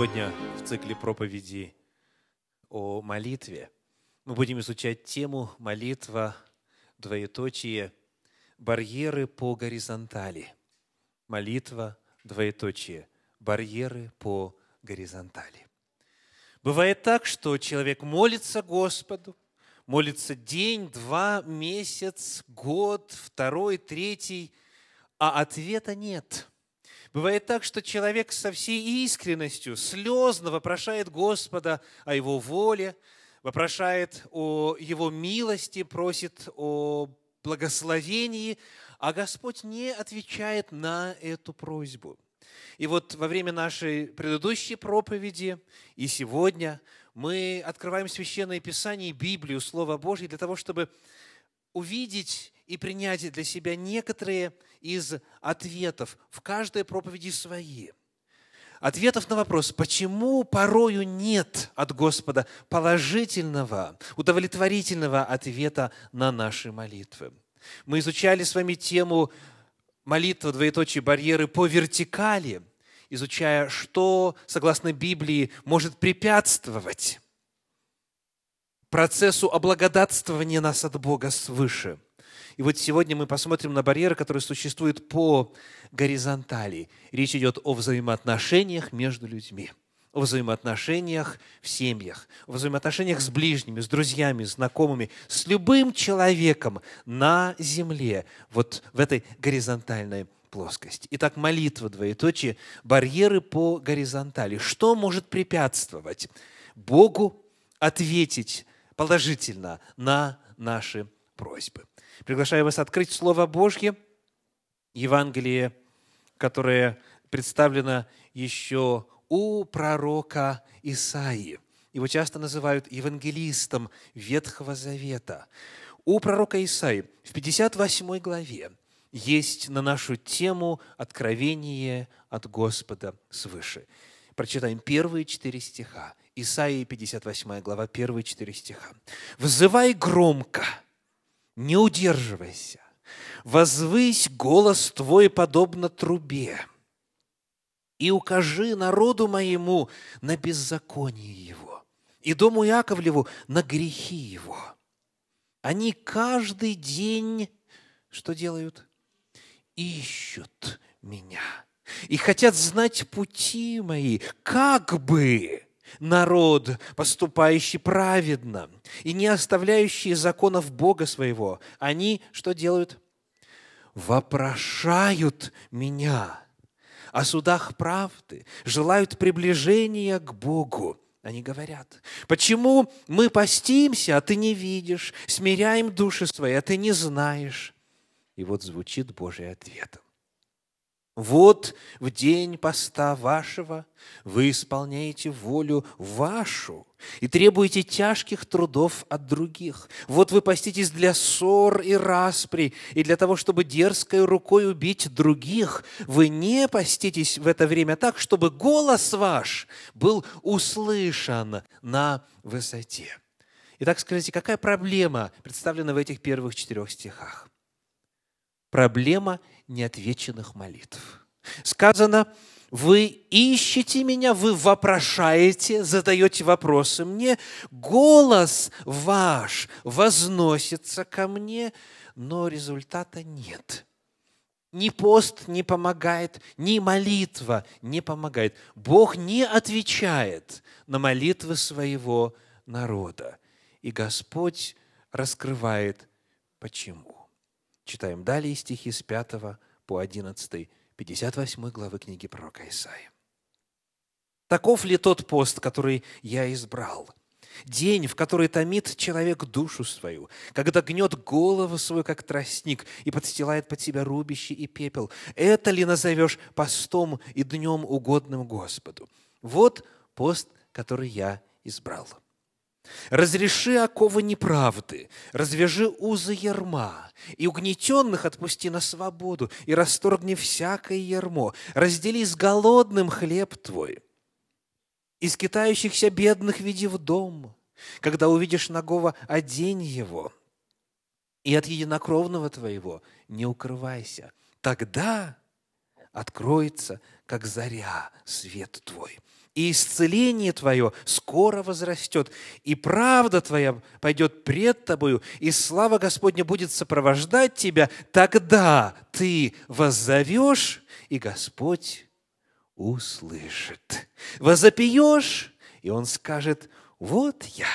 Сегодня в цикле проповеди о молитве мы будем изучать тему «Молитва, двоеточие, барьеры по горизонтали». Молитва, двоеточие, барьеры по горизонтали. Бывает так, что человек молится Господу, молится день, два, месяц, год, второй, третий, а ответа нет – Бывает так, что человек со всей искренностью, слезно вопрошает Господа о Его воле, вопрошает о Его милости, просит о благословении, а Господь не отвечает на эту просьбу. И вот во время нашей предыдущей проповеди и сегодня мы открываем Священное Писание, Библию, Слово Божье для того, чтобы увидеть и принять для себя некоторые из ответов в каждой проповеди свои. Ответов на вопрос, почему порою нет от Господа положительного, удовлетворительного ответа на наши молитвы. Мы изучали с вами тему молитва, двоеточие, барьеры по вертикали, изучая, что, согласно Библии, может препятствовать процессу облагодатствования нас от Бога свыше – и вот сегодня мы посмотрим на барьеры, которые существуют по горизонтали. Речь идет о взаимоотношениях между людьми о взаимоотношениях в семьях, о взаимоотношениях с ближними, с друзьями, с знакомыми, с любым человеком на земле, вот в этой горизонтальной плоскости. Итак, молитва, двоеточие, барьеры по горизонтали. Что может препятствовать Богу ответить положительно на наши просьбы? Приглашаю вас открыть Слово Божье, Евангелие, которое представлено еще у пророка Исаии. Его часто называют евангелистом Ветхого Завета. У пророка Исаии в 58 главе есть на нашу тему «Откровение от Господа свыше». Прочитаем первые четыре стиха. Исаии 58 глава, первые четыре стиха. «Взывай громко, не удерживайся. Возвысь голос твой подобно трубе и укажи народу моему на беззаконие его и дому Яковлеву на грехи его. Они каждый день что делают? Ищут меня и хотят знать пути мои, как бы народ, поступающий праведно и не оставляющий законов Бога своего, они что делают? Вопрошают меня о судах правды, желают приближения к Богу. Они говорят, почему мы постимся, а ты не видишь, смиряем души свои, а ты не знаешь. И вот звучит Божий ответ – вот в день поста вашего вы исполняете волю вашу и требуете тяжких трудов от других. Вот вы поститесь для ссор и распри, и для того, чтобы дерзкой рукой убить других. Вы не поститесь в это время так, чтобы голос ваш был услышан на высоте. Итак, скажите, какая проблема представлена в этих первых четырех стихах? Проблема – неотвеченных молитв. Сказано, вы ищете меня, вы вопрошаете, задаете вопросы мне, голос ваш возносится ко мне, но результата нет. Ни пост не помогает, ни молитва не помогает. Бог не отвечает на молитвы своего народа. И Господь раскрывает, почему. Читаем далее стихи с 5 по 11, 58 главы книги пророка Исаия. Таков ли тот пост, который я избрал? День, в который томит человек душу свою, когда гнет голову свою, как тростник, и подстилает под себя рубище и пепел. Это ли назовешь постом и днем угодным Господу? Вот пост, который я избрал. Разреши оковы неправды, развяжи узы ярма и угнетенных отпусти на свободу, и расторгни всякое ярмо, раздели с голодным хлеб твой, из китающихся бедных веди в дом, когда увидишь нагого, одень его, и от единокровного твоего не укрывайся. Тогда откроется, как заря, свет твой, и исцеление Твое скоро возрастет, и правда Твоя пойдет пред Тобою, и слава Господня будет сопровождать Тебя, тогда Ты воззовешь, и Господь услышит. Возопьешь, и Он скажет, вот я –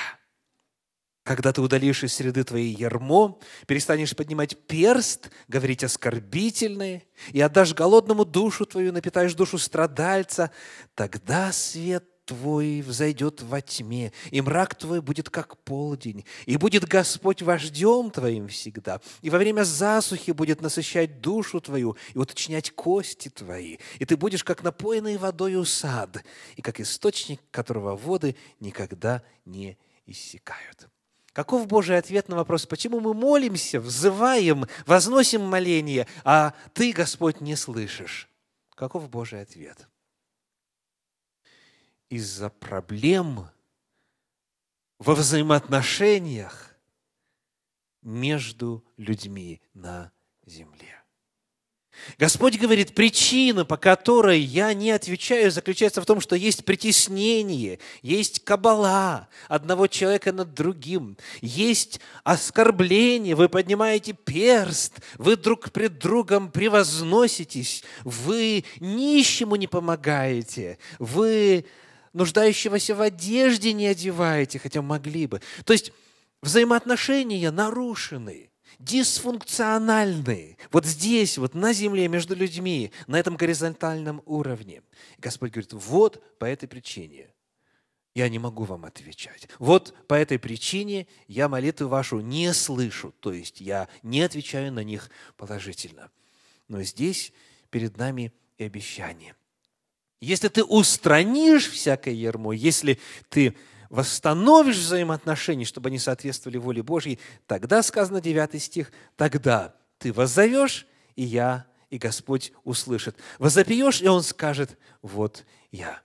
когда ты удалишь из среды твоей ярмо, перестанешь поднимать перст, говорить оскорбительные, и отдашь голодному душу твою, напитаешь душу страдальца, тогда свет твой взойдет во тьме, и мрак твой будет как полдень, и будет Господь вождем твоим всегда, и во время засухи будет насыщать душу твою и уточнять кости твои, и ты будешь как напоенный водою сад, и как источник, которого воды никогда не иссякают». Каков Божий ответ на вопрос, почему мы молимся, взываем, возносим моление, а Ты, Господь, не слышишь? Каков Божий ответ? Из-за проблем во взаимоотношениях между людьми на земле. Господь говорит, причина, по которой я не отвечаю, заключается в том, что есть притеснение, есть кабала одного человека над другим, есть оскорбление, вы поднимаете перст, вы друг пред другом превозноситесь, вы нищему не помогаете, вы нуждающегося в одежде не одеваете, хотя могли бы. То есть взаимоотношения нарушены – дисфункциональны. Вот здесь, вот на земле, между людьми, на этом горизонтальном уровне. И Господь говорит, вот по этой причине я не могу вам отвечать. Вот по этой причине я молитву вашу не слышу, то есть я не отвечаю на них положительно. Но здесь перед нами и обещание. Если ты устранишь всякое ермо, если ты восстановишь взаимоотношения, чтобы они соответствовали воле Божьей, тогда, сказано 9 стих, тогда ты воззовешь, и я, и Господь услышит. Возопьешь, и Он скажет, вот я.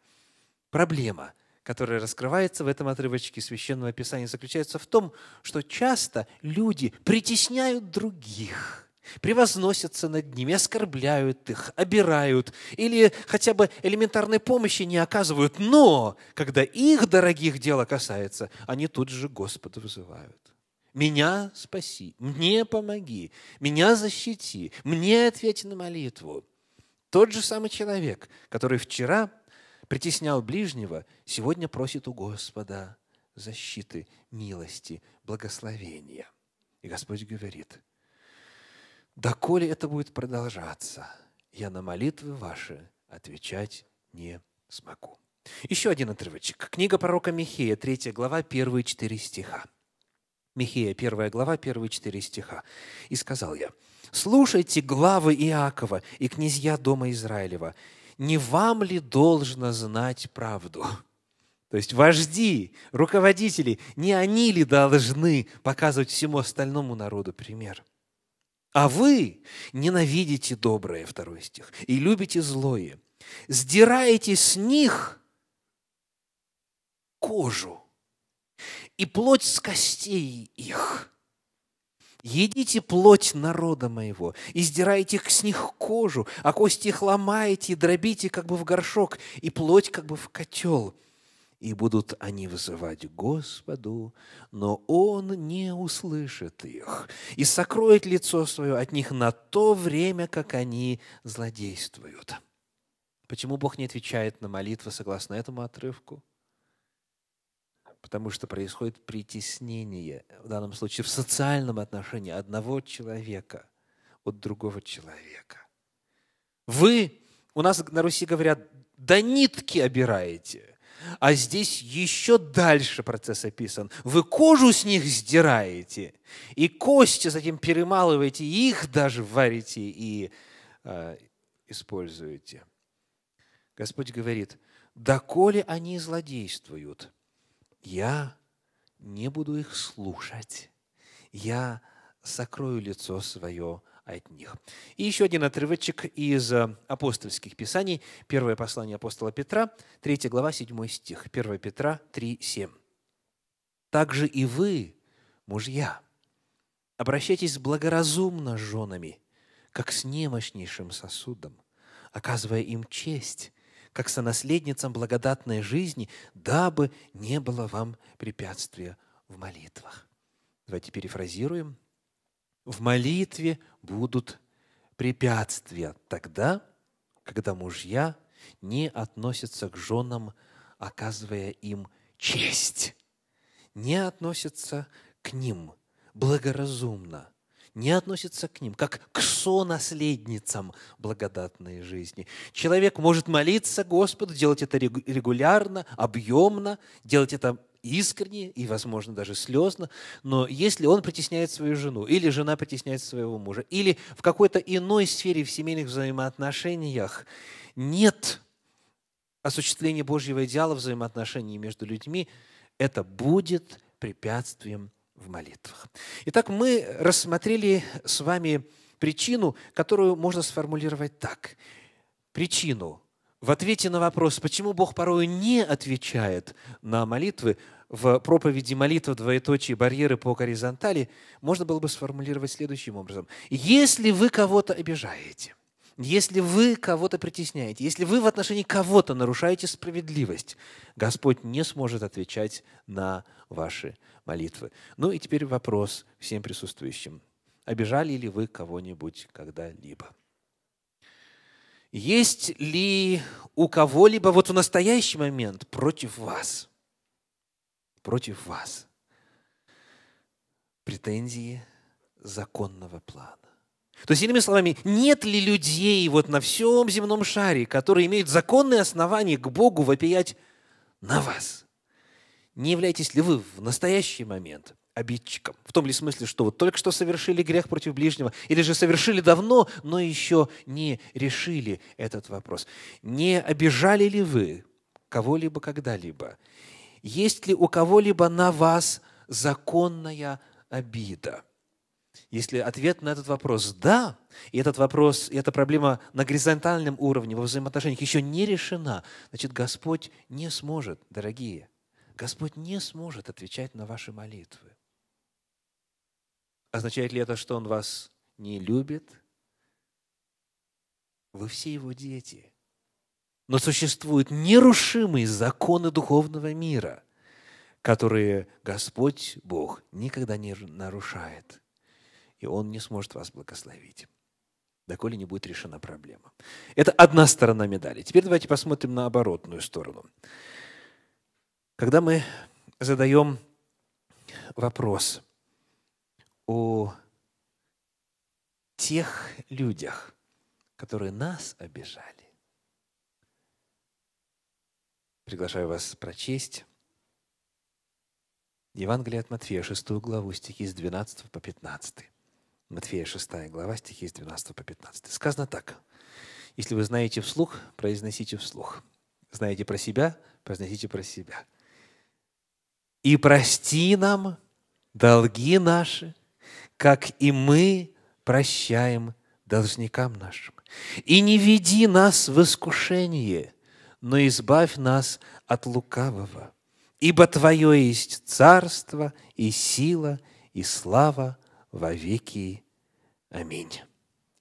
Проблема, которая раскрывается в этом отрывочке Священного Писания, заключается в том, что часто люди притесняют других – превозносятся над ними, оскорбляют их, обирают или хотя бы элементарной помощи не оказывают. Но когда их дорогих дело касается, они тут же Господа вызывают. Меня спаси, мне помоги, меня защити, мне ответь на молитву. Тот же самый человек, который вчера притеснял ближнего, сегодня просит у Господа защиты, милости, благословения. И Господь говорит – доколе это будет продолжаться, я на молитвы ваши отвечать не смогу. Еще один отрывочек. Книга пророка Михея, 3 глава, первые четыре стиха. Михея, 1 глава, первые четыре стиха. «И сказал я, слушайте главы Иакова и князья дома Израилева, не вам ли должно знать правду?» То есть вожди, руководители, не они ли должны показывать всему остальному народу пример? А вы ненавидите доброе, второй стих, и любите злое. Сдираете с них кожу и плоть с костей их. Едите плоть народа моего, и сдираете с них кожу, а кости их ломаете дробите, как бы в горшок, и плоть, как бы в котел и будут они вызывать Господу, но Он не услышит их и сокроет лицо свое от них на то время, как они злодействуют. Почему Бог не отвечает на молитвы согласно этому отрывку? Потому что происходит притеснение, в данном случае в социальном отношении одного человека от другого человека. Вы, у нас на Руси говорят, до нитки обираете а здесь еще дальше процесс описан. Вы кожу с них сдираете, и кости затем перемалываете, и их даже варите и э, используете. Господь говорит, доколе они злодействуют, я не буду их слушать. Я сокрою лицо свое от них. И еще один отрывочек из э, апостольских писаний. Первое послание апостола Петра, 3 глава, 7 стих. 1 Петра 3, 7. «Также и вы, мужья, обращайтесь благоразумно с женами, как с немощнейшим сосудом, оказывая им честь, как сонаследницам благодатной жизни, дабы не было вам препятствия в молитвах». Давайте перефразируем – в молитве будут препятствия тогда, когда мужья не относятся к женам, оказывая им честь, не относятся к ним благоразумно, не относятся к ним, как к сонаследницам благодатной жизни. Человек может молиться Господу, делать это регулярно, объемно, делать это искренне и, возможно, даже слезно, но если он притесняет свою жену, или жена притесняет своего мужа, или в какой-то иной сфере в семейных взаимоотношениях нет осуществления Божьего идеала взаимоотношений между людьми, это будет препятствием в молитвах. Итак, мы рассмотрели с вами причину, которую можно сформулировать так. Причину в ответе на вопрос, почему Бог порой не отвечает на молитвы, в проповеди молитва двоеточие барьеры по горизонтали, можно было бы сформулировать следующим образом. Если вы кого-то обижаете, если вы кого-то притесняете, если вы в отношении кого-то нарушаете справедливость, Господь не сможет отвечать на ваши молитвы. Ну и теперь вопрос всем присутствующим. Обижали ли вы кого-нибудь когда-либо? Есть ли у кого-либо вот в настоящий момент против вас, против вас претензии законного плана? То есть, иными словами, нет ли людей вот на всем земном шаре, которые имеют законные основания к Богу вопиять на вас? Не являетесь ли вы в настоящий момент обидчиком. В том ли смысле, что вот только что совершили грех против ближнего, или же совершили давно, но еще не решили этот вопрос. Не обижали ли вы кого-либо когда-либо? Есть ли у кого-либо на вас законная обида? Если ответ на этот вопрос «да», и этот вопрос, и эта проблема на горизонтальном уровне во взаимоотношениях еще не решена, значит, Господь не сможет, дорогие, Господь не сможет отвечать на ваши молитвы. Означает ли это, что Он вас не любит? Вы все Его дети. Но существуют нерушимые законы духовного мира, которые Господь Бог никогда не нарушает. И Он не сможет вас благословить доколе не будет решена проблема. Это одна сторона медали. Теперь давайте посмотрим на оборотную сторону. Когда мы задаем вопрос, о тех людях, которые нас обижали. Приглашаю вас прочесть Евангелие от Матфея, 6 главу, стихи с 12 по 15. Матфея, 6 глава, стихи с 12 по 15. Сказано так. Если вы знаете вслух, произносите вслух. Знаете про себя, произносите про себя. «И прости нам долги наши, как и мы прощаем должникам нашим. И не веди нас в искушение, но избавь нас от лукавого. Ибо Твое есть царство и сила и слава во веки. Аминь.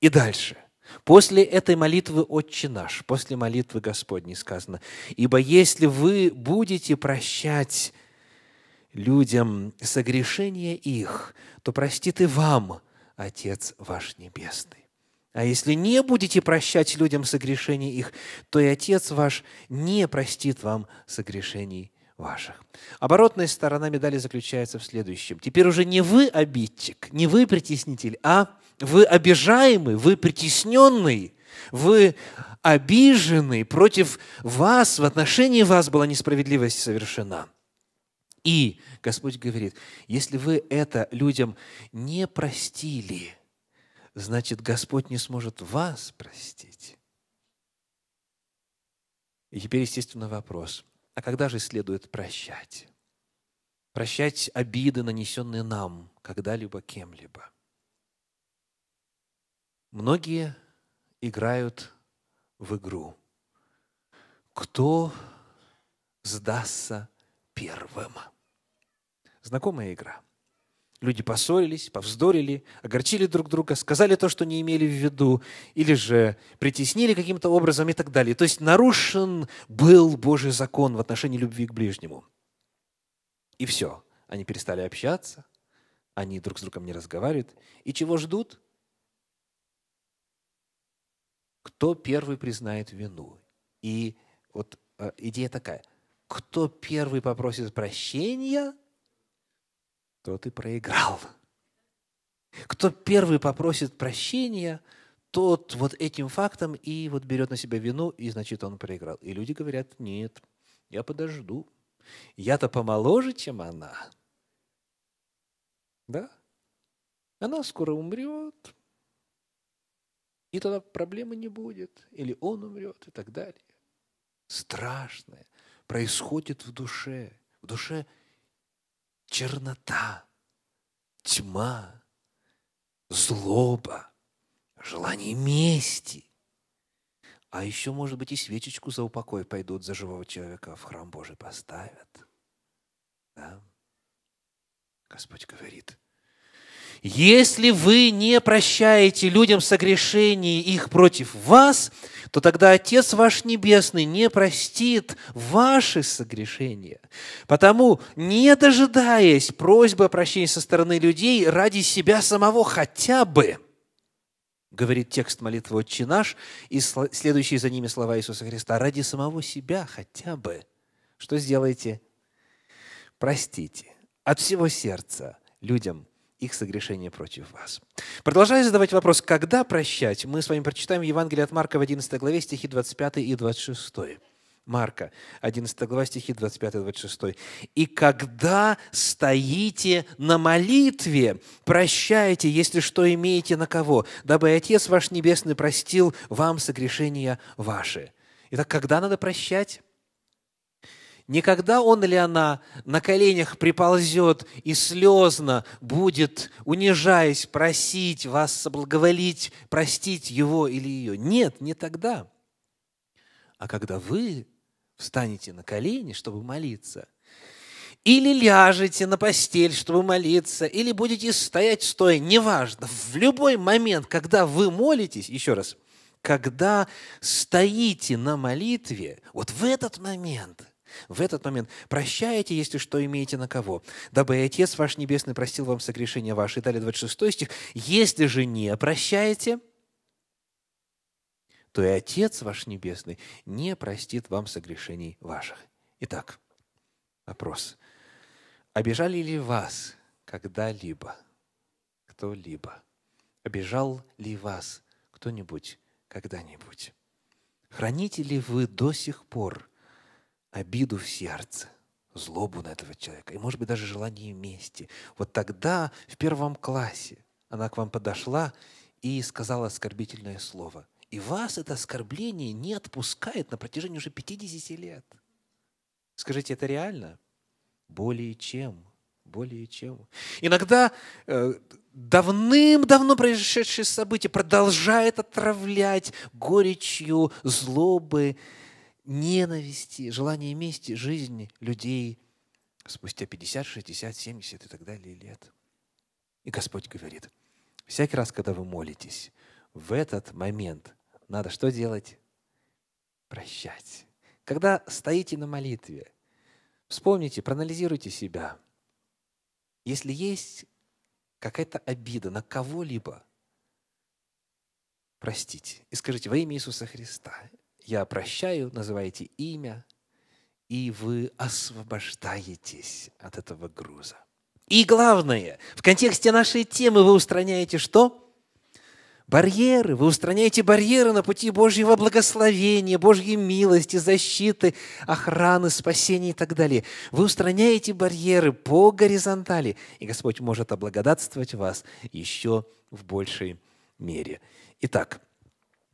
И дальше. После этой молитвы «Отче наш», после молитвы Господней сказано, «Ибо если вы будете прощать людям согрешения их, то простит и вам Отец ваш Небесный. А если не будете прощать людям согрешений их, то и Отец ваш не простит вам согрешений ваших. Оборотная сторона медали заключается в следующем. Теперь уже не вы обидчик, не вы притеснитель, а вы обижаемый, вы притесненный, вы обиженный против вас, в отношении вас была несправедливость совершена – и Господь говорит, если вы это людям не простили, значит, Господь не сможет вас простить. И теперь, естественно, вопрос, а когда же следует прощать? Прощать обиды, нанесенные нам когда-либо кем-либо. Многие играют в игру. Кто сдастся первым? Знакомая игра. Люди поссорились, повздорили, огорчили друг друга, сказали то, что не имели в виду, или же притеснили каким-то образом и так далее. То есть нарушен был Божий закон в отношении любви к ближнему. И все. Они перестали общаться, они друг с другом не разговаривают. И чего ждут? Кто первый признает вину? И вот э, идея такая. Кто первый попросит прощения, то ты проиграл. Кто первый попросит прощения, тот вот этим фактом и вот берет на себя вину, и значит, он проиграл. И люди говорят, нет, я подожду. Я-то помоложе, чем она. Да? Она скоро умрет, и тогда проблемы не будет. Или он умрет, и так далее. Страшное происходит в душе. В душе – чернота, тьма, злоба, желание мести. А еще, может быть, и свечечку за упокой пойдут за живого человека в храм Божий поставят. Да? Господь говорит – если вы не прощаете людям согрешений их против вас, то тогда Отец ваш Небесный не простит ваши согрешения. Потому, не дожидаясь просьбы о прощении со стороны людей, ради себя самого хотя бы, говорит текст молитвы «Отче наш» и следующие за ними слова Иисуса Христа, ради самого себя хотя бы, что сделаете? Простите от всего сердца людям – их согрешение против вас. Продолжая задавать вопрос, когда прощать, мы с вами прочитаем Евангелие от Марка в 11 главе, стихи 25 и 26. Марка, 11 глава, стихи 25-26. «И когда стоите на молитве, прощайте, если что имеете на кого, дабы Отец ваш Небесный простил вам согрешения ваши». Итак, когда надо прощать? Никогда он или она на коленях приползет и слезно будет, унижаясь, просить вас соблаговолить, простить его или ее. Нет, не тогда. А когда вы встанете на колени, чтобы молиться – или ляжете на постель, чтобы молиться, или будете стоять стоя, неважно, в любой момент, когда вы молитесь, еще раз, когда стоите на молитве, вот в этот момент в этот момент прощаете, если что имеете на кого, дабы и Отец ваш Небесный простил вам согрешения ваши. И далее 26 стих. Если же не прощаете, то и Отец ваш Небесный не простит вам согрешений ваших. Итак, вопрос. Обижали ли вас когда-либо кто-либо? Обижал ли вас кто-нибудь когда-нибудь? Храните ли вы до сих пор – обиду в сердце, злобу на этого человека, и, может быть, даже желание мести. Вот тогда, в первом классе, она к вам подошла и сказала оскорбительное слово. И вас это оскорбление не отпускает на протяжении уже 50 лет. Скажите, это реально? Более чем. Более чем. Иногда э, давным-давно произошедшие события продолжают отравлять горечью, злобы, ненависти, желание мести жизни людей спустя 50, 60, 70 и так далее лет. И Господь говорит, всякий раз, когда вы молитесь, в этот момент надо что делать? Прощать. Когда стоите на молитве, вспомните, проанализируйте себя. Если есть какая-то обида на кого-либо, простите и скажите во имя Иисуса Христа я прощаю, называете имя, и вы освобождаетесь от этого груза. И главное, в контексте нашей темы вы устраняете что? барьеры, вы устраняете барьеры на пути Божьего благословения, Божьей милости, защиты, охраны, спасения и так далее. Вы устраняете барьеры по горизонтали, и Господь может облагодатствовать вас еще в большей мере. Итак,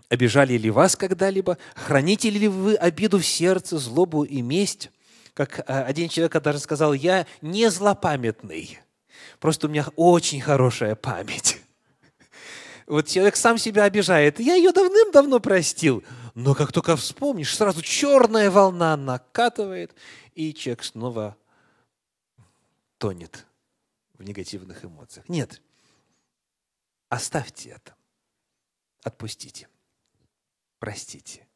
Обижали ли вас когда-либо? Храните ли вы обиду в сердце, злобу и месть? Как а, один человек даже сказал, я не злопамятный, просто у меня очень хорошая память. Вот человек сам себя обижает. Я ее давным-давно простил. Но как только вспомнишь, сразу черная волна накатывает, и человек снова тонет в негативных эмоциях. Нет, оставьте это, отпустите простите.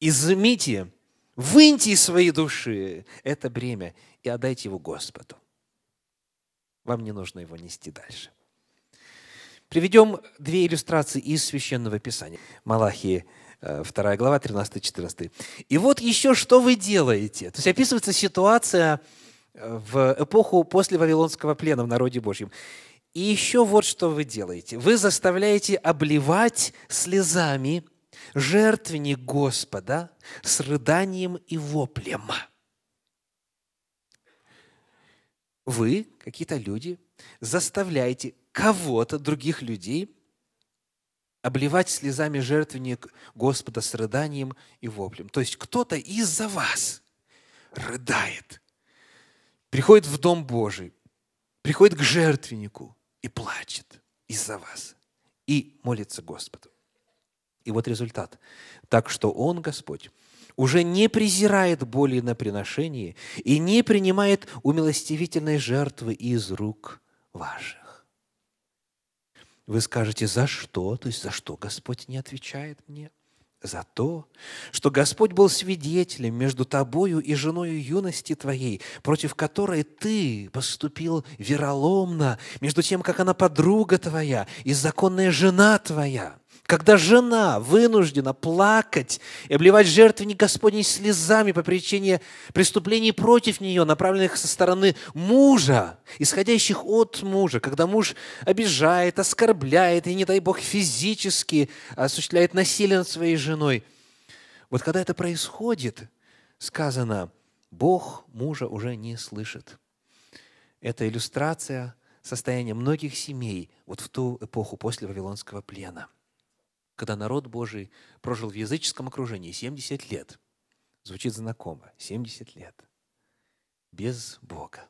Изымите, выньте из своей души это бремя и отдайте его Господу. Вам не нужно его нести дальше. Приведем две иллюстрации из Священного Писания. Малахии 2 э, глава, 13-14. «И вот еще что вы делаете?» То есть описывается ситуация э, в эпоху после Вавилонского плена в народе Божьем. «И еще вот что вы делаете. Вы заставляете обливать слезами жертвенник Господа с рыданием и воплем. Вы, какие-то люди, заставляете кого-то, других людей, обливать слезами жертвенник Господа с рыданием и воплем. То есть кто-то из-за вас рыдает, приходит в Дом Божий, приходит к жертвеннику и плачет из-за вас и молится Господу. И вот результат. Так что Он, Господь, уже не презирает боли на приношении и не принимает умилостивительной жертвы из рук ваших. Вы скажете, за что? То есть за что Господь не отвечает мне? за то, что Господь был свидетелем между тобою и женой юности твоей, против которой ты поступил вероломно, между тем, как она подруга твоя и законная жена твоя. Когда жена вынуждена плакать и обливать жертвенник Господней слезами по причине преступлений против нее, направленных со стороны мужа, исходящих от мужа, когда муж обижает, оскорбляет и, не дай Бог, физически осуществляет насилие над своей женой. Вот когда это происходит, сказано, Бог мужа уже не слышит. Это иллюстрация состояния многих семей вот в ту эпоху после Вавилонского плена – когда народ Божий прожил в языческом окружении 70 лет. Звучит знакомо. 70 лет. Без Бога.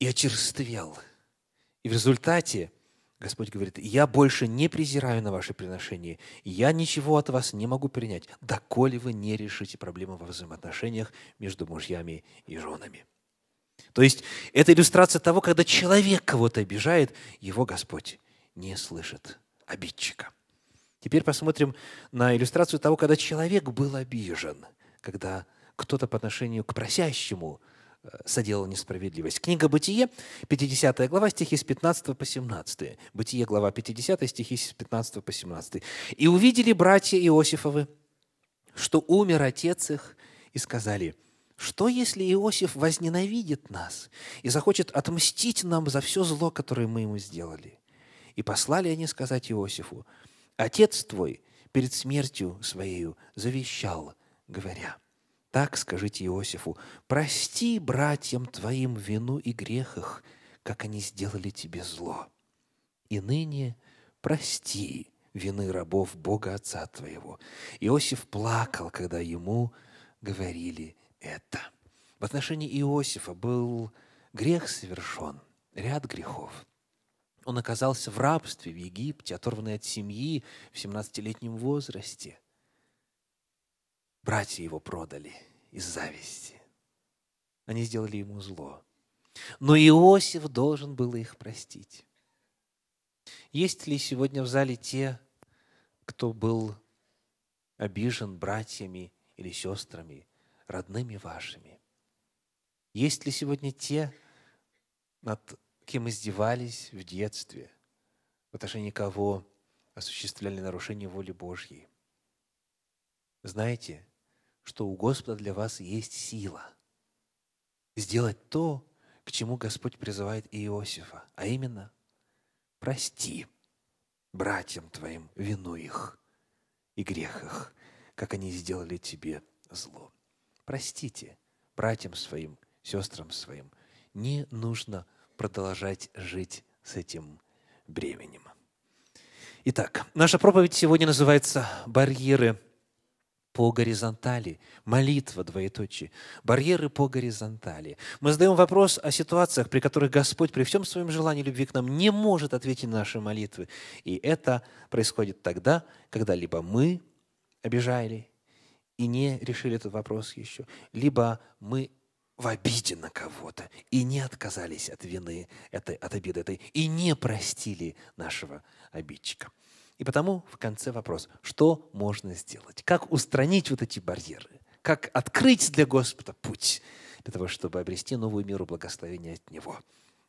И очерствел. И в результате Господь говорит, я больше не презираю на ваши приношения, я ничего от вас не могу принять, доколе вы не решите проблему во взаимоотношениях между мужьями и женами. То есть это иллюстрация того, когда человек кого-то обижает, его Господь не слышит обидчика. Теперь посмотрим на иллюстрацию того, когда человек был обижен, когда кто-то по отношению к просящему э, соделал несправедливость. Книга «Бытие», 50 глава, стихи с 15 по 17. «Бытие», глава 50, стихи с 15 по 17. «И увидели братья Иосифовы, что умер отец их, и сказали, что если Иосиф возненавидит нас и захочет отмстить нам за все зло, которое мы ему сделали? И послали они сказать Иосифу, «Отец твой перед смертью своею завещал, говоря, так скажите Иосифу, прости братьям твоим вину и грех их, как они сделали тебе зло. И ныне прости вины рабов Бога Отца твоего». Иосиф плакал, когда ему говорили это. В отношении Иосифа был грех совершен, ряд грехов – он оказался в рабстве в Египте, оторванный от семьи в 17-летнем возрасте. Братья его продали из зависти. Они сделали ему зло. Но Иосиф должен был их простить. Есть ли сегодня в зале те, кто был обижен братьями или сестрами, родными вашими? Есть ли сегодня те, над кем издевались в детстве, в отношении кого осуществляли нарушение воли Божьей. Знаете, что у Господа для вас есть сила сделать то, к чему Господь призывает Иосифа, а именно «Прости братьям твоим вину их и грех их, как они сделали тебе зло». Простите братьям своим, сестрам своим. Не нужно – продолжать жить с этим бременем. Итак, наша проповедь сегодня называется «Барьеры по горизонтали». Молитва, двоеточие. Барьеры по горизонтали. Мы задаем вопрос о ситуациях, при которых Господь при всем своем желании любви к нам не может ответить на наши молитвы. И это происходит тогда, когда либо мы обижали и не решили этот вопрос еще, либо мы в обиде на кого-то и не отказались от вины, этой, от обиды этой, и не простили нашего обидчика. И потому в конце вопрос, что можно сделать? Как устранить вот эти барьеры? Как открыть для Господа путь для того, чтобы обрести новую миру благословения от Него?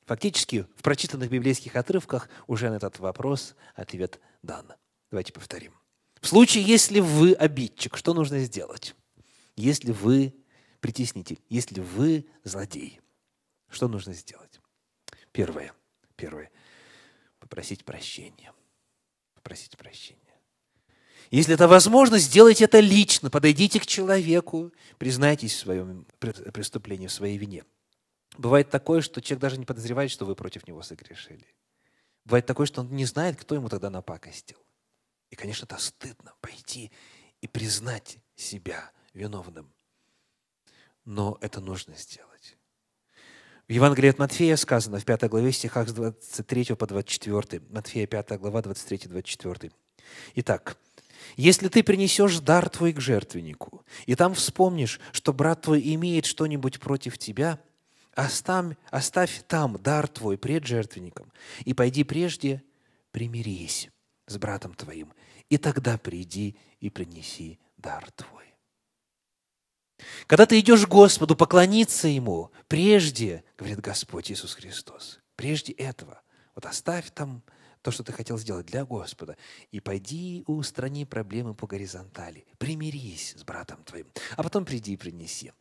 Фактически в прочитанных библейских отрывках уже на этот вопрос ответ дан. Давайте повторим. В случае, если вы обидчик, что нужно сделать? Если вы притеснитель, если вы злодей. Что нужно сделать? Первое. Первое. Попросить прощения. Попросить прощения. Если это возможно, сделайте это лично. Подойдите к человеку, признайтесь в своем преступлении, в своей вине. Бывает такое, что человек даже не подозревает, что вы против него согрешили. Бывает такое, что он не знает, кто ему тогда напакостил. И, конечно, это стыдно пойти и признать себя виновным но это нужно сделать. В Евангелии от Матфея сказано в 5 главе стихах с 23 по 24. Матфея 5 глава 23-24. Итак, если ты принесешь дар твой к жертвеннику, и там вспомнишь, что брат твой имеет что-нибудь против тебя, оставь, оставь там дар твой пред жертвенником, и пойди прежде примирись с братом твоим, и тогда приди и принеси дар твой. Когда ты идешь к Господу, поклониться Ему, прежде, говорит Господь Иисус Христос, прежде этого, вот оставь там то, что ты хотел сделать для Господа, и пойди устрани проблемы по горизонтали. Примирись с братом твоим, а потом приди и принеси.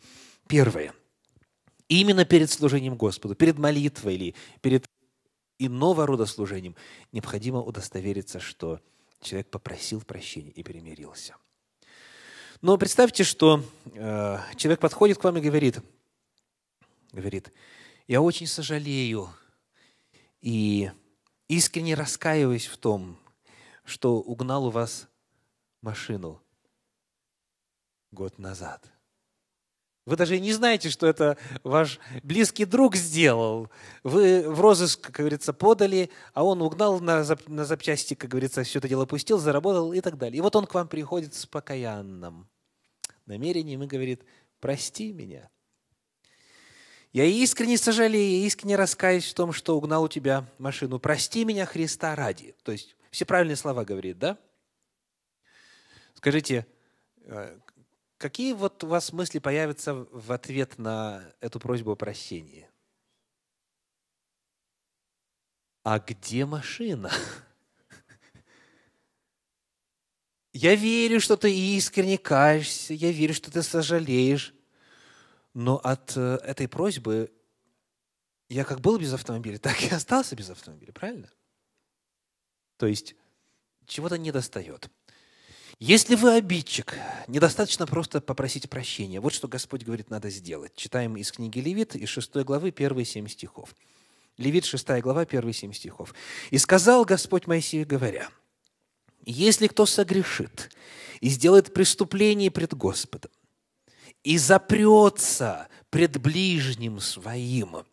Первое. Именно перед служением Господу, перед молитвой или перед иного рода служением необходимо удостовериться, что человек попросил прощения и примирился – но представьте, что э, человек подходит к вам и говорит, говорит, я очень сожалею и искренне раскаиваюсь в том, что угнал у вас машину год назад – вы даже не знаете, что это ваш близкий друг сделал. Вы в розыск, как говорится, подали, а он угнал на, зап- на запчасти, как говорится, все это дело пустил, заработал и так далее. И вот он к вам приходит с покаянным намерением и говорит, прости меня. Я искренне сожалею, искренне раскаюсь в том, что угнал у тебя машину. Прости меня, Христа ради. То есть все правильные слова говорит, да? Скажите, э, Какие вот у вас мысли появятся в ответ на эту просьбу о прощении? А где машина? Я верю, что ты искренне каешься, я верю, что ты сожалеешь. Но от э, этой просьбы я как был без автомобиля, так и остался без автомобиля, правильно? То есть чего-то не достает. Если вы обидчик, недостаточно просто попросить прощения. Вот что Господь говорит, надо сделать. Читаем из книги Левит, из 6 главы, первые 7 стихов. Левит, 6 глава, первые 7 стихов. «И сказал Господь Моисею, говоря, «Если кто согрешит и сделает преступление пред Господом, и запрется пред ближним своим,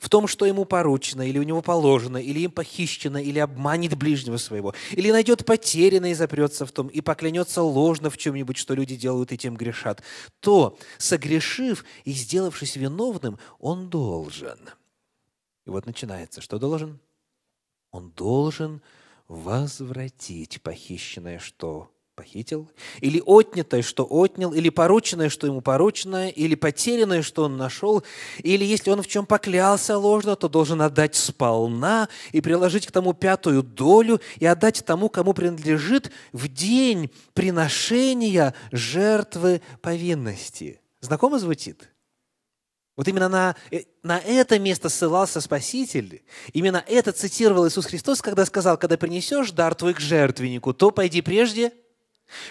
в том, что ему поручено, или у него положено, или им похищено, или обманет ближнего своего, или найдет потерянное и запрется в том, и поклянется ложно в чем-нибудь, что люди делают и тем грешат, то, согрешив и сделавшись виновным, он должен. И вот начинается, что должен? Он должен возвратить похищенное, что похитил, или отнятое, что отнял, или порученное, что ему порочено, или потерянное, что он нашел, или если он в чем поклялся ложно, то должен отдать сполна и приложить к тому пятую долю и отдать тому, кому принадлежит в день приношения жертвы повинности. Знакомо звучит? Вот именно на, э, на это место ссылался Спаситель. Именно это цитировал Иисус Христос, когда сказал, когда принесешь дар твой к жертвеннику, то пойди прежде –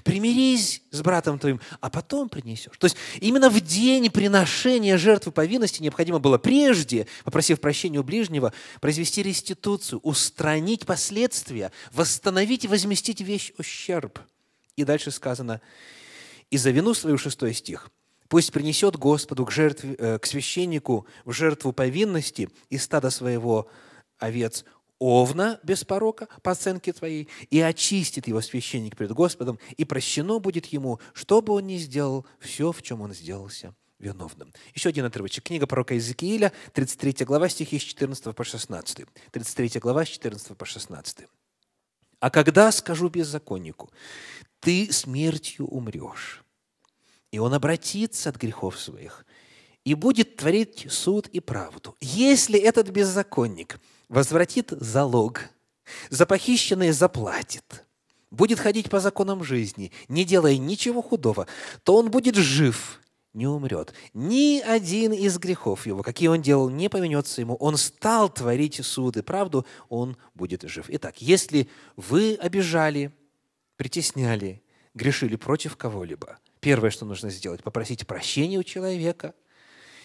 Примирись с братом твоим, а потом принесешь. То есть именно в день приношения жертвы повинности необходимо было прежде, попросив прощения у ближнего, произвести реституцию, устранить последствия, восстановить и возместить вещь ущерб. И дальше сказано, и за вину свою, шестой стих, пусть принесет Господу к, жертве, э, к священнику в жертву повинности и стада своего овец овна без порока, по оценке твоей, и очистит его священник пред Господом, и прощено будет ему, что бы он ни сделал, все, в чем он сделался виновным. Еще один отрывочек. Книга пророка Иезекииля, 33 глава, стихи с 14 по 16. 33 глава, с 14 по 16. «А когда скажу беззаконнику, ты смертью умрешь, и он обратится от грехов своих, и будет творить суд и правду. Если этот беззаконник – возвратит залог, за похищенное заплатит, будет ходить по законам жизни, не делая ничего худого, то он будет жив, не умрет. Ни один из грехов его, какие он делал, не поменется ему. Он стал творить суд и правду, он будет жив. Итак, если вы обижали, притесняли, грешили против кого-либо, первое, что нужно сделать, попросить прощения у человека.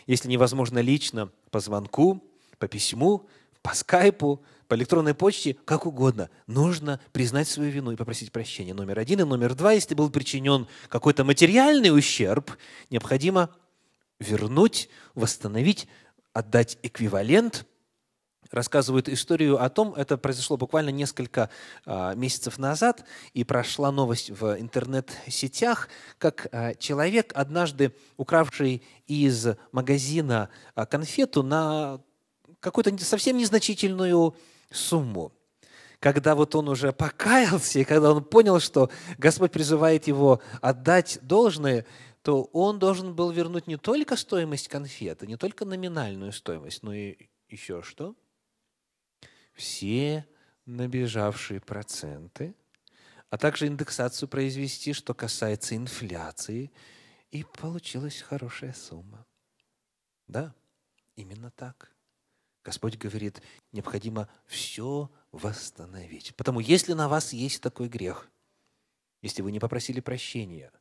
Если невозможно лично, по звонку, по письму, по скайпу, по электронной почте, как угодно. Нужно признать свою вину и попросить прощения. Номер один. И номер два, если был причинен какой-то материальный ущерб, необходимо вернуть, восстановить, отдать эквивалент. Рассказывают историю о том, это произошло буквально несколько а, месяцев назад, и прошла новость в интернет-сетях, как а, человек, однажды укравший из магазина а, конфету на какую-то совсем незначительную сумму. Когда вот он уже покаялся, и когда он понял, что Господь призывает его отдать должное, то он должен был вернуть не только стоимость конфеты, не только номинальную стоимость, но и еще что? Все набежавшие проценты, а также индексацию произвести, что касается инфляции, и получилась хорошая сумма. Да, именно так. Господь говорит, необходимо все восстановить. Потому если на вас есть такой грех, если вы не попросили прощения,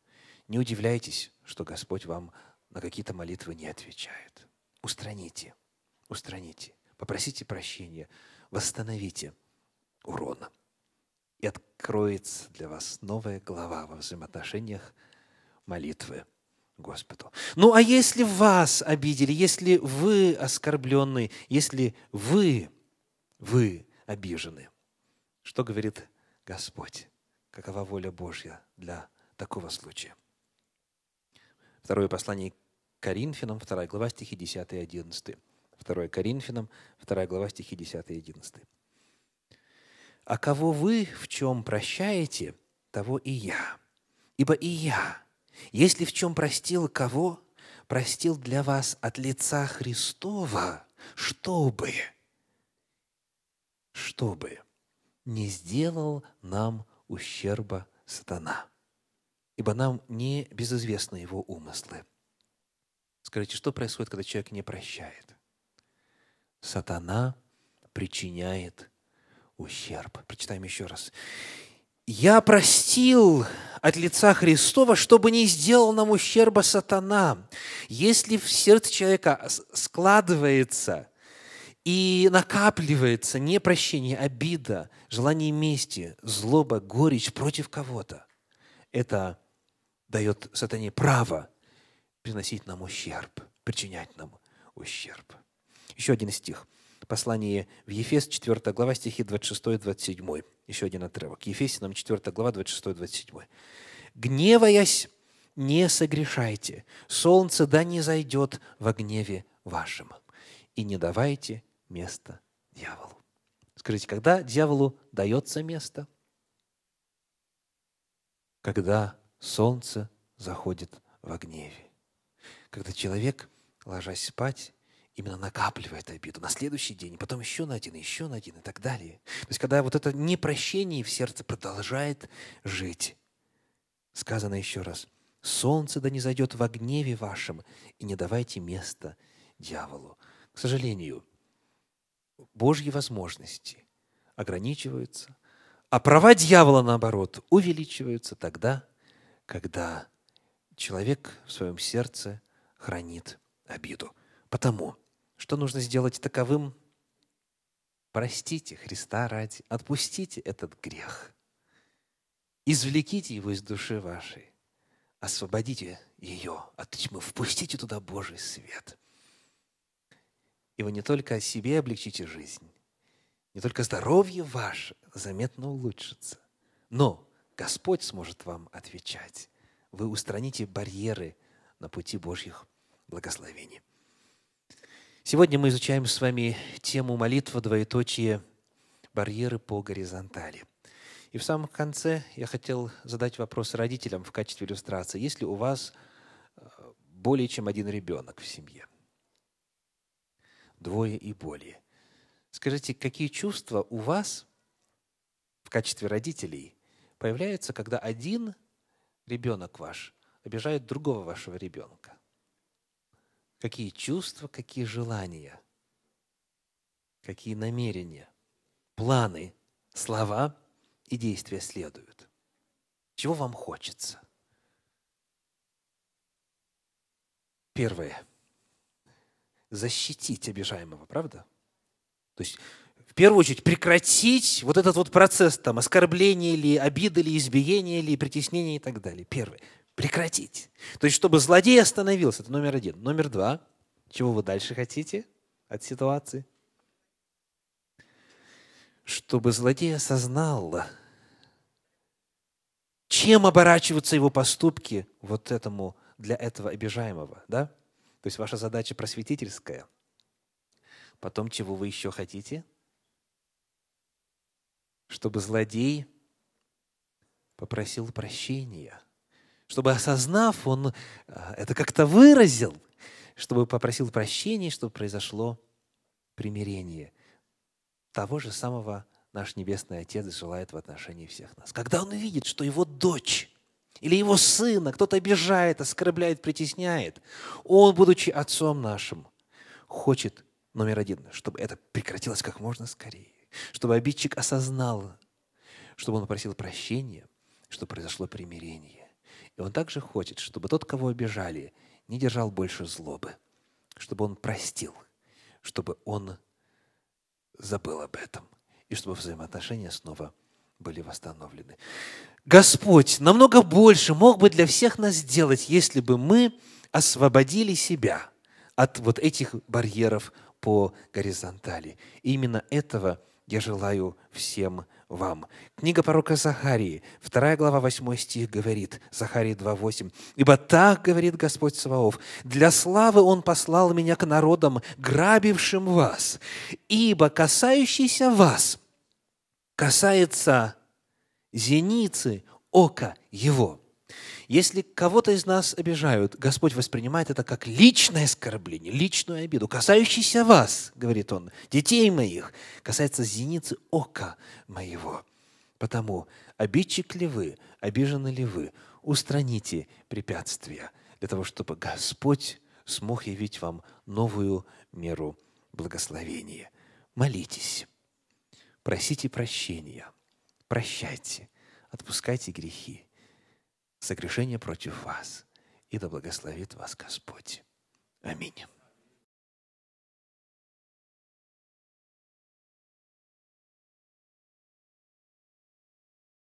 не удивляйтесь, что Господь вам на какие-то молитвы не отвечает. Устраните, устраните, попросите прощения, восстановите урона. И откроется для вас новая глава во взаимоотношениях молитвы – Господу. Ну а если вас обидели, если вы оскорблены, если вы, вы обижены, что говорит Господь? Какова воля Божья для такого случая? Второе послание к Коринфянам, 2 глава, стихи 10 и 11. 2 Коринфянам, 2 глава, стихи 10 и 11. «А кого вы в чем прощаете, того и я. Ибо и я если в чем простил кого, простил для вас от лица Христова, чтобы, чтобы не сделал нам ущерба сатана, ибо нам не безызвестны его умыслы. Скажите, что происходит, когда человек не прощает? Сатана причиняет ущерб. Прочитаем еще раз. Я простил от лица Христова, чтобы не сделал нам ущерба сатана. Если в сердце человека складывается и накапливается непрощение, обида, желание мести, злоба, горечь против кого-то, это дает сатане право приносить нам ущерб, причинять нам ущерб. Еще один стих – послании в Ефес, 4 глава, стихи 26-27. Еще один отрывок. Ефесянам 4 глава, 26-27. «Гневаясь, не согрешайте, солнце да не зайдет во гневе вашем, и не давайте место дьяволу». Скажите, когда дьяволу дается место? Когда солнце заходит во гневе. Когда человек, ложась спать, именно накапливает обиду на следующий день, потом еще на один, еще на один и так далее. То есть, когда вот это непрощение в сердце продолжает жить, сказано еще раз, «Солнце да не зайдет во гневе вашем, и не давайте места дьяволу». К сожалению, Божьи возможности ограничиваются, а права дьявола, наоборот, увеличиваются тогда, когда человек в своем сердце хранит обиду. Потому что нужно сделать таковым? Простите Христа ради, отпустите этот грех, извлеките его из души вашей, освободите ее от тьмы, впустите туда Божий свет. И вы не только о себе облегчите жизнь, не только здоровье ваше заметно улучшится, но Господь сможет вам отвечать. Вы устраните барьеры на пути Божьих благословений. Сегодня мы изучаем с вами тему молитва, двоеточие, барьеры по горизонтали. И в самом конце я хотел задать вопрос родителям в качестве иллюстрации. Если у вас э, более чем один ребенок в семье, двое и более, скажите, какие чувства у вас в качестве родителей появляются, когда один ребенок ваш обижает другого вашего ребенка? Какие чувства, какие желания, какие намерения, планы, слова и действия следуют. Чего вам хочется? Первое. Защитить обижаемого, правда? То есть в первую очередь прекратить вот этот вот процесс там оскорбления или обиды или избиения или притеснения и так далее. Первое. Прекратить. То есть, чтобы злодей остановился, это номер один. Номер два. Чего вы дальше хотите от ситуации? Чтобы злодей осознал, чем оборачиваются его поступки вот этому, для этого обижаемого, да? То есть ваша задача просветительская. Потом, чего вы еще хотите? Чтобы злодей попросил прощения чтобы осознав, он э, это как-то выразил, чтобы попросил прощения, чтобы произошло примирение того же самого наш Небесный Отец желает в отношении всех нас. Когда он видит, что его дочь или его сына кто-то обижает, оскорбляет, притесняет, он, будучи отцом нашим, хочет, номер один, чтобы это прекратилось как можно скорее, чтобы обидчик осознал, чтобы он попросил прощения, что произошло примирение. И Он также хочет, чтобы тот, кого обижали, не держал больше злобы, чтобы он простил, чтобы он забыл об этом, и чтобы взаимоотношения снова были восстановлены. Господь намного больше мог бы для всех нас сделать, если бы мы освободили себя от вот этих барьеров по горизонтали. И именно этого я желаю всем вам. Книга пророка Захарии, 2 глава, 8 стих говорит, Захарии 2.8, «Ибо так, говорит Господь Саваоф, для славы Он послал меня к народам, грабившим вас, ибо касающийся вас касается зеницы ока Его». Если кого-то из нас обижают, Господь воспринимает это как личное оскорбление, личную обиду, касающуюся вас, говорит Он, детей моих, касается зеницы ока моего. Потому обидчик ли вы, обижены ли вы, устраните препятствия для того, чтобы Господь смог явить вам новую меру благословения. Молитесь, просите прощения, прощайте, отпускайте грехи – согрешения против вас, и да благословит вас Господь. Аминь.